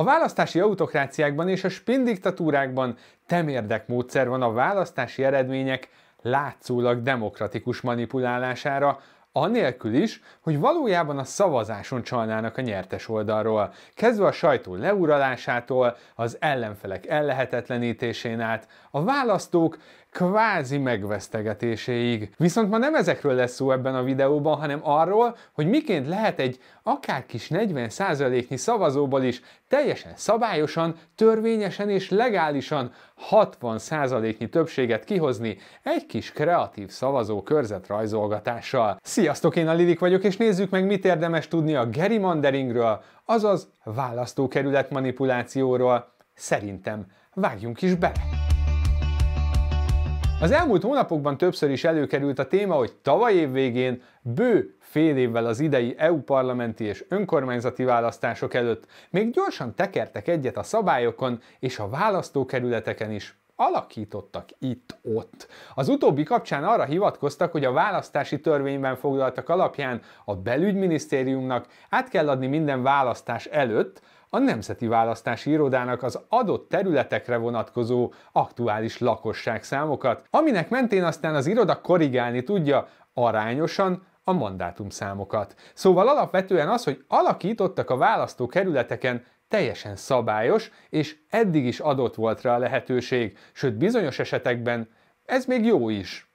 A választási autokráciákban és a spindiktatúrákban temérdek módszer van a választási eredmények látszólag demokratikus manipulálására, anélkül is, hogy valójában a szavazáson csalnának a nyertes oldalról, kezdve a sajtó leuralásától, az ellenfelek ellehetetlenítésén át, a választók kvázi megvesztegetéséig. Viszont ma nem ezekről lesz szó ebben a videóban, hanem arról, hogy miként lehet egy akár kis 40%-nyi szavazóból is teljesen szabályosan, törvényesen és legálisan 60%-nyi többséget kihozni egy kis kreatív szavazó körzetrajzolgatással. Sziasztok, én a Lilik vagyok, és nézzük meg, mit érdemes tudni a gerrymanderingről, azaz választókerület manipulációról. Szerintem vágjunk is bele! Az elmúlt hónapokban többször is előkerült a téma, hogy tavaly év végén, bő fél évvel az idei EU parlamenti és önkormányzati választások előtt még gyorsan tekertek egyet a szabályokon és a választókerületeken is alakítottak itt-ott. Az utóbbi kapcsán arra hivatkoztak, hogy a választási törvényben foglaltak alapján a belügyminisztériumnak át kell adni minden választás előtt, a Nemzeti Választási Irodának az adott területekre vonatkozó aktuális lakosságszámokat, aminek mentén aztán az iroda korrigálni tudja arányosan a mandátumszámokat. Szóval alapvetően az, hogy alakítottak a választókerületeken teljesen szabályos, és eddig is adott volt rá a lehetőség, sőt bizonyos esetekben ez még jó is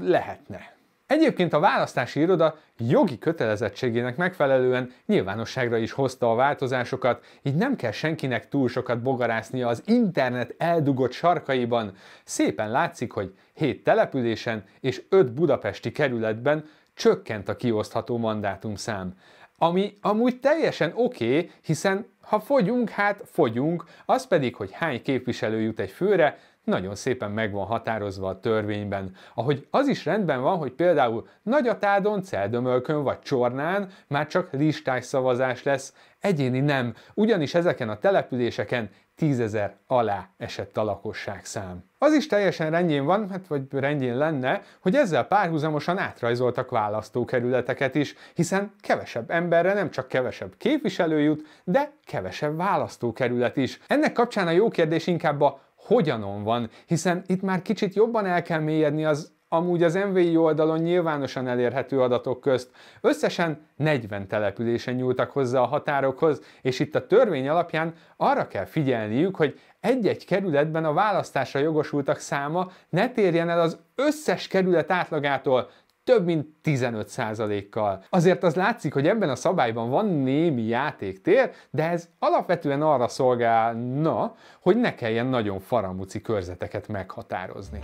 lehetne. Egyébként a választási iroda jogi kötelezettségének megfelelően nyilvánosságra is hozta a változásokat, így nem kell senkinek túl sokat bogarásznia az internet eldugott sarkaiban. Szépen látszik, hogy 7 településen és 5 budapesti kerületben csökkent a kiosztható mandátum szám. Ami amúgy teljesen oké, okay, hiszen ha fogyunk, hát fogyunk, az pedig, hogy hány képviselő jut egy főre, nagyon szépen meg van határozva a törvényben. Ahogy az is rendben van, hogy például Nagyatádon, Celdömölkön vagy Csornán már csak listás szavazás lesz, egyéni nem, ugyanis ezeken a településeken tízezer alá esett a lakosság szám. Az is teljesen rendjén van, hát vagy rendjén lenne, hogy ezzel párhuzamosan átrajzoltak választókerületeket is, hiszen kevesebb emberre nem csak kevesebb képviselő jut, de kevesebb választókerület is. Ennek kapcsán a jó kérdés inkább a hogyanon van, hiszen itt már kicsit jobban el kell mélyedni az amúgy az MVI oldalon nyilvánosan elérhető adatok közt. Összesen 40 településen nyúltak hozzá a határokhoz, és itt a törvény alapján arra kell figyelniük, hogy egy-egy kerületben a választásra jogosultak száma ne térjen el az összes kerület átlagától, több mint 15%-kal. Azért az látszik, hogy ebben a szabályban van némi játéktér, de ez alapvetően arra szolgálna, hogy ne kelljen nagyon faramuci körzeteket meghatározni.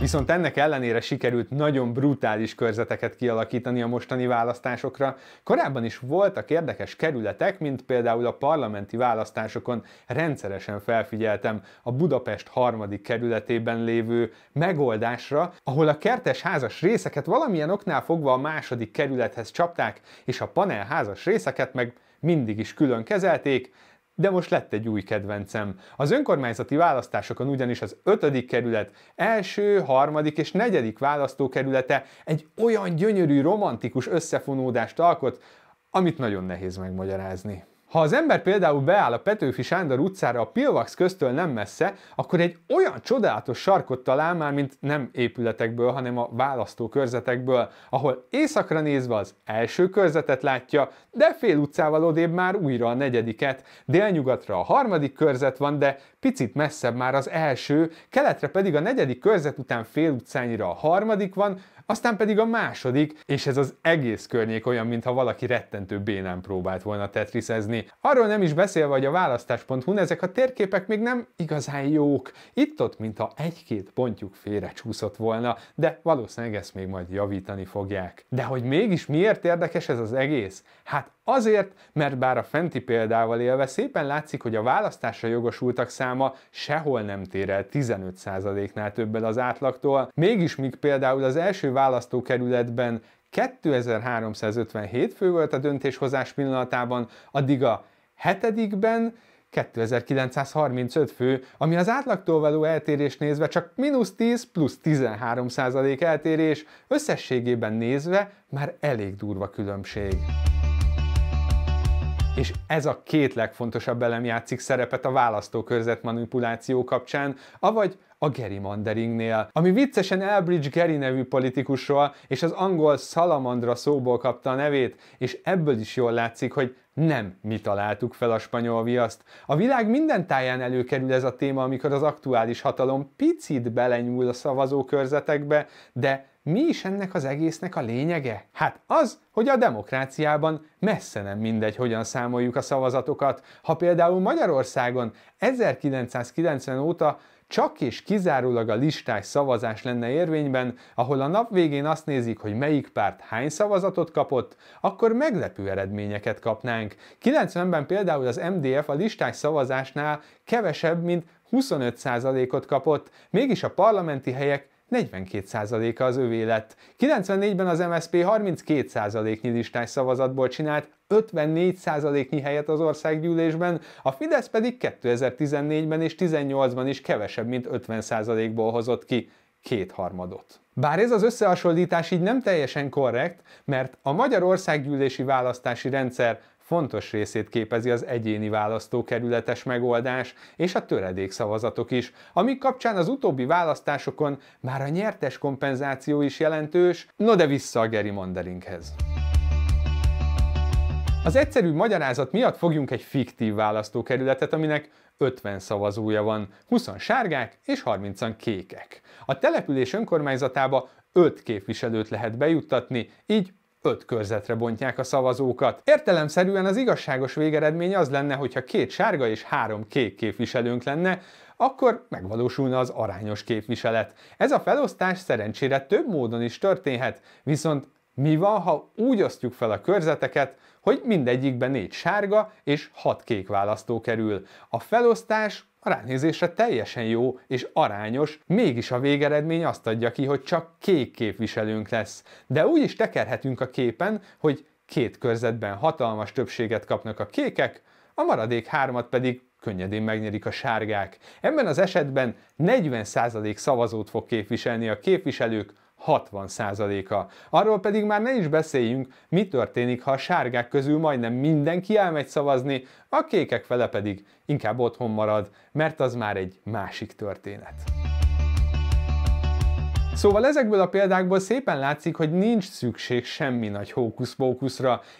Viszont ennek ellenére sikerült nagyon brutális körzeteket kialakítani a mostani választásokra. Korábban is voltak érdekes kerületek, mint például a parlamenti választásokon rendszeresen felfigyeltem a Budapest harmadik kerületében lévő megoldásra, ahol a kertes házas részeket valamilyen oknál fogva a második kerülethez csapták, és a panel házas részeket meg mindig is külön kezelték, de most lett egy új kedvencem. Az önkormányzati választásokon ugyanis az 5. kerület első, harmadik és negyedik választókerülete egy olyan gyönyörű romantikus összefonódást alkot, amit nagyon nehéz megmagyarázni. Ha az ember például beáll a Petőfi Sándor utcára a Pilvax köztől nem messze, akkor egy olyan csodálatos sarkot talál már, mint nem épületekből, hanem a választókörzetekből, ahol északra nézve az első körzetet látja, de fél utcával odébb már újra a negyediket, délnyugatra a harmadik körzet van, de picit messzebb már az első, keletre pedig a negyedik körzet után fél utcányira a harmadik van, aztán pedig a második, és ez az egész környék olyan, mintha valaki rettentő bénán próbált volna tetriszezni. Arról nem is beszélve, hogy a választás.hu-n ezek a térképek még nem igazán jók. Itt-ott, mintha egy-két pontjuk csúszott volna, de valószínűleg ezt még majd javítani fogják. De hogy mégis miért érdekes ez az egész? Hát Azért, mert bár a fenti példával élve szépen látszik, hogy a választásra jogosultak száma sehol nem tér el 15%-nál többel az átlagtól, mégis míg például az első választókerületben 2357 fő volt a döntéshozás pillanatában, addig a hetedikben 2935 fő, ami az átlagtól való eltérés nézve csak mínusz 10 plusz 13 százalék eltérés, összességében nézve már elég durva különbség. És ez a két legfontosabb elem játszik szerepet a választókörzet manipuláció kapcsán, avagy a gerrymanderingnél, ami viccesen Elbridge Gerry nevű politikusról és az angol salamandra szóból kapta a nevét, és ebből is jól látszik, hogy nem mi találtuk fel a spanyol viaszt. A világ minden táján előkerül ez a téma, amikor az aktuális hatalom picit belenyúl a szavazókörzetekbe, de mi is ennek az egésznek a lényege? Hát az, hogy a demokráciában messze nem mindegy, hogyan számoljuk a szavazatokat. Ha például Magyarországon 1990 óta csak és kizárólag a listás szavazás lenne érvényben, ahol a nap végén azt nézik, hogy melyik párt hány szavazatot kapott, akkor meglepő eredményeket kapnánk. 90-ben például az MDF a listás szavazásnál kevesebb, mint 25%-ot kapott, mégis a parlamenti helyek 42%-a az övé lett. 94-ben az MSZP 32%-nyi listás szavazatból csinált 54%-nyi helyet az országgyűlésben, a Fidesz pedig 2014-ben és 18-ban is kevesebb, mint 50%-ból hozott ki kétharmadot. Bár ez az összehasonlítás így nem teljesen korrekt, mert a Országgyűlési választási rendszer fontos részét képezi az egyéni választókerületes megoldás és a töredékszavazatok is, amik kapcsán az utóbbi választásokon már a nyertes kompenzáció is jelentős, no de vissza a Geri Manderinkhez. Az egyszerű magyarázat miatt fogjunk egy fiktív választókerületet, aminek 50 szavazója van, 20 sárgák és 30 kékek. A település önkormányzatába 5 képviselőt lehet bejuttatni, így öt körzetre bontják a szavazókat. Értelemszerűen az igazságos végeredmény az lenne, hogyha két sárga és három kék képviselőnk lenne, akkor megvalósulna az arányos képviselet. Ez a felosztás szerencsére több módon is történhet, viszont mi van, ha úgy osztjuk fel a körzeteket, hogy mindegyikben négy sárga és hat kék választó kerül? A felosztás a ránézésre teljesen jó és arányos, mégis a végeredmény azt adja ki, hogy csak kék képviselőnk lesz. De úgy is tekerhetünk a képen, hogy két körzetben hatalmas többséget kapnak a kékek, a maradék hármat pedig könnyedén megnyerik a sárgák. Ebben az esetben 40% szavazót fog képviselni a képviselők 60%-a. Arról pedig már ne is beszéljünk, mi történik, ha a sárgák közül majdnem mindenki elmegy szavazni, a kékek fele pedig inkább otthon marad, mert az már egy másik történet. Szóval ezekből a példákból szépen látszik, hogy nincs szükség semmi nagy hókusz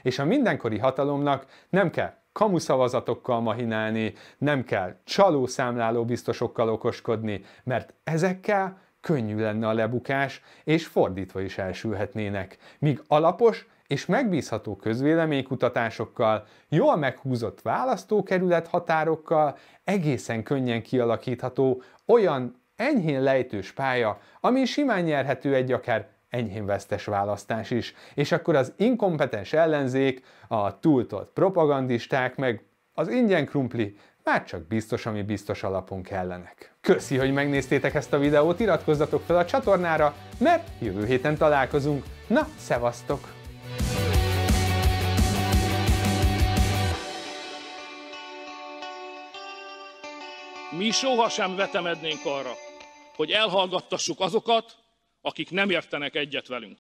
és a mindenkori hatalomnak nem kell kamuszavazatokkal mahinálni, nem kell csalószámláló biztosokkal okoskodni, mert ezekkel könnyű lenne a lebukás, és fordítva is elsülhetnének, míg alapos és megbízható közvéleménykutatásokkal, jól meghúzott választókerület határokkal egészen könnyen kialakítható olyan enyhén lejtős pálya, ami simán nyerhető egy akár enyhén vesztes választás is, és akkor az inkompetens ellenzék, a túltott propagandisták meg az ingyen krumpli már csak biztos, ami biztos alapon kellenek. Köszi, hogy megnéztétek ezt a videót, iratkozzatok fel a csatornára, mert jövő héten találkozunk. Na, szevasztok! Mi sohasem vetemednénk arra, hogy elhallgattassuk azokat, akik nem értenek egyet velünk.